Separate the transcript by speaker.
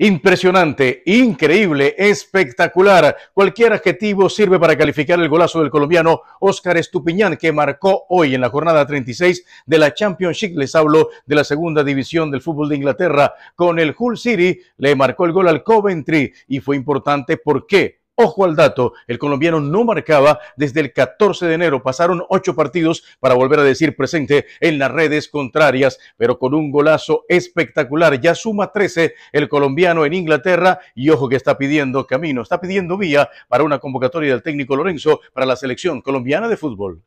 Speaker 1: Impresionante, increíble, espectacular. Cualquier adjetivo sirve para calificar el golazo del colombiano Óscar Estupiñán que marcó hoy en la jornada 36 de la Championship. Les hablo de la segunda división del fútbol de Inglaterra. Con el Hull City le marcó el gol al Coventry y fue importante. porque... qué? Ojo al dato, el colombiano no marcaba desde el 14 de enero. Pasaron ocho partidos para volver a decir presente en las redes contrarias, pero con un golazo espectacular. Ya suma 13 el colombiano en Inglaterra y ojo que está pidiendo camino, está pidiendo vía para una convocatoria del técnico Lorenzo para la selección colombiana de fútbol.